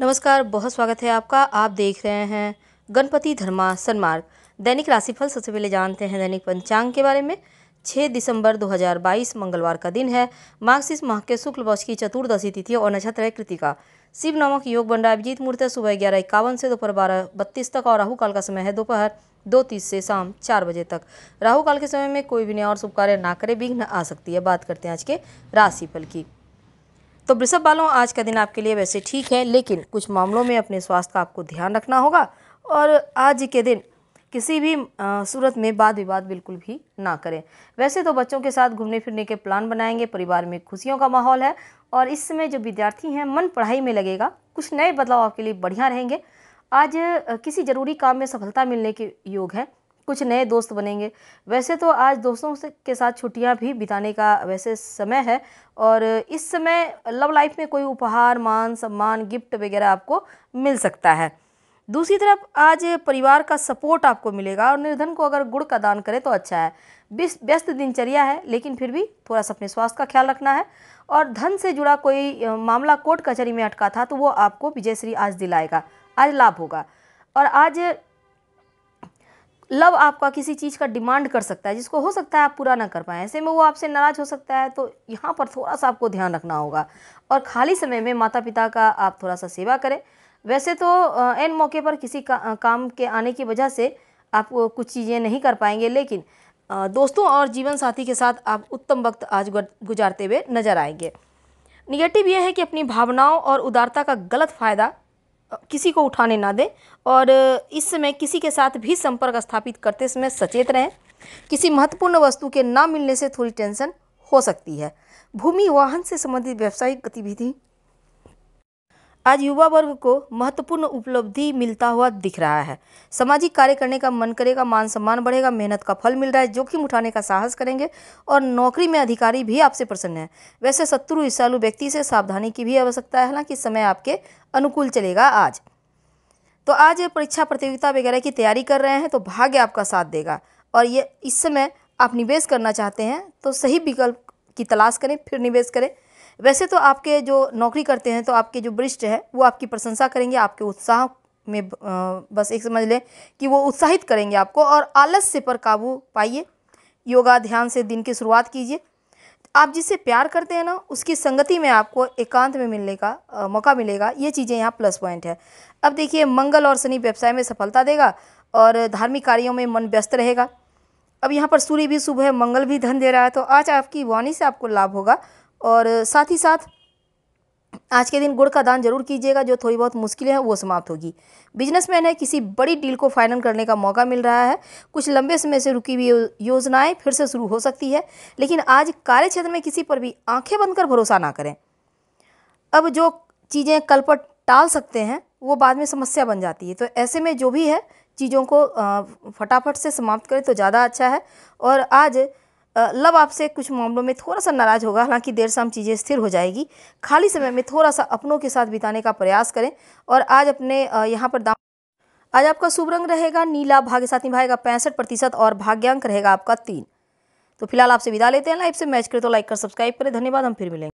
नमस्कार बहुत स्वागत है आपका आप देख रहे हैं गणपति धर्मा सन्मार्ग दैनिक राशिफल सबसे पहले जानते हैं दैनिक पंचांग के बारे में 6 दिसंबर 2022 मंगलवार का दिन है मार्क्सिस माह के शुक्ल वर्ष की चतुर्दशी तिथि और नक्षत्र है कृतिका शिव नामक योग बन रहा है अभिजीत मूर्त सुबह ग्यारह इक्यावन से दोपहर बारह बत्तीस तक और राहुकाल का समय है दोपहर दो तीस से शाम चार बजे तक राहु काल के समय में कोई भी नया और शुभ कार्य ना करे विघ्न आ सकती है बात करते हैं आज के राशिफल की तो वृषभ वालों आज का दिन आपके लिए वैसे ठीक है लेकिन कुछ मामलों में अपने स्वास्थ्य का आपको ध्यान रखना होगा और आज के दिन किसी भी सूरत में वाद विवाद बिल्कुल भी ना करें वैसे तो बच्चों के साथ घूमने फिरने के प्लान बनाएंगे परिवार में खुशियों का माहौल है और इस समय जो विद्यार्थी हैं मन पढ़ाई में लगेगा कुछ नए बदलाव आपके लिए बढ़िया रहेंगे आज किसी ज़रूरी काम में सफलता मिलने के योग है कुछ नए दोस्त बनेंगे वैसे तो आज दोस्तों से के साथ छुट्टियां भी बिताने का वैसे समय है और इस समय लव लाइफ में कोई उपहार मान सम्मान गिफ्ट वगैरह आपको मिल सकता है दूसरी तरफ आज परिवार का सपोर्ट आपको मिलेगा और निर्धन को अगर गुड़ का दान करें तो अच्छा है व्यस्त दिनचर्या है लेकिन फिर भी थोड़ा सा अपने स्वास्थ्य का ख्याल रखना है और धन से जुड़ा कोई मामला कोर्ट कचहरी में अटका था तो वो आपको विजयश्री आज दिलाएगा आज लाभ होगा और आज लव आपका किसी चीज़ का डिमांड कर सकता है जिसको हो सकता है आप पूरा ना कर पाए ऐसे में वो आपसे नाराज़ हो सकता है तो यहाँ पर थोड़ा सा आपको ध्यान रखना होगा और खाली समय में माता पिता का आप थोड़ा सा सेवा करें वैसे तो एन मौके पर किसी का, काम के आने की वजह से आप कुछ चीज़ें नहीं कर पाएंगे लेकिन दोस्तों और जीवन साथी के साथ आप उत्तम वक्त आज गुजारते हुए नजर आएंगे निगेटिव यह है कि अपनी भावनाओं और उदारता का गलत फ़ायदा किसी को उठाने ना दें और इस समय किसी के साथ भी संपर्क स्थापित करते समय सचेत रहें किसी महत्वपूर्ण वस्तु के ना मिलने से थोड़ी टेंशन हो सकती है भूमि वाहन से संबंधित व्यावसायिक गतिविधि आज युवा वर्ग को महत्वपूर्ण उपलब्धि मिलता हुआ दिख रहा है सामाजिक कार्य करने का मन करेगा मान सम्मान बढ़ेगा मेहनत का फल मिल रहा है जोखिम उठाने का साहस करेंगे और नौकरी में अधिकारी भी आपसे प्रसन्न है वैसे शत्रु ईसालु व्यक्ति से सावधानी की भी आवश्यकता है हालांकि समय आपके अनुकूल चलेगा आज तो आज परीक्षा प्रतियोगिता वगैरह की तैयारी कर रहे हैं तो भाग्य आपका साथ देगा और ये इस समय आप निवेश करना चाहते हैं तो सही विकल्प की तलाश करें फिर निवेश करें वैसे तो आपके जो नौकरी करते हैं तो आपके जो वरिष्ठ है वो आपकी प्रशंसा करेंगे आपके उत्साह में बस एक समझ लें कि वो उत्साहित करेंगे आपको और आलस्य पर काबू पाइए योगा ध्यान से दिन की शुरुआत कीजिए आप जिससे प्यार करते हैं ना उसकी संगति में आपको एकांत में मिलने का आ, मौका मिलेगा ये चीज़ें यहाँ प्लस पॉइंट है अब देखिए मंगल और शनि व्यवसाय में सफलता देगा और धार्मिक कार्यों में मन व्यस्त रहेगा अब यहाँ पर सूर्य भी शुभ है मंगल भी धन दे रहा है तो आज आपकी वाणी से आपको लाभ होगा और साथ ही साथ आज के दिन गुड़ का दान जरूर कीजिएगा जो थोड़ी बहुत मुश्किलें हैं वो समाप्त होगी बिजनेसमैन है किसी बड़ी डील को फाइनल करने का मौका मिल रहा है कुछ लंबे समय से रुकी हुई योजनाएं फिर से शुरू हो सकती है लेकिन आज कार्य क्षेत्र में किसी पर भी आंखें बंद कर भरोसा ना करें अब जो चीज़ें कल पर टाल सकते हैं वो बाद में समस्या बन जाती है तो ऐसे में जो भी है चीज़ों को फटाफट से समाप्त करें तो ज़्यादा अच्छा है और आज लव आपसे कुछ मामलों में थोड़ा सा नाराज होगा हालांकि देर शाम चीज़ें स्थिर हो जाएगी खाली समय में थोड़ा सा अपनों के साथ बिताने का प्रयास करें और आज अपने यहाँ पर दाम आज आपका शुभ रंग रहेगा नीला भाग्य साथ निभाएगा पैंसठ प्रतिशत और भाग्यांक रहेगा आपका तीन तो फिलहाल आपसे विदा लेते हैं लाइव से मैच करें तो लाइक कर सब्सक्राइब करें धन्यवाद हम फिर मिलेंगे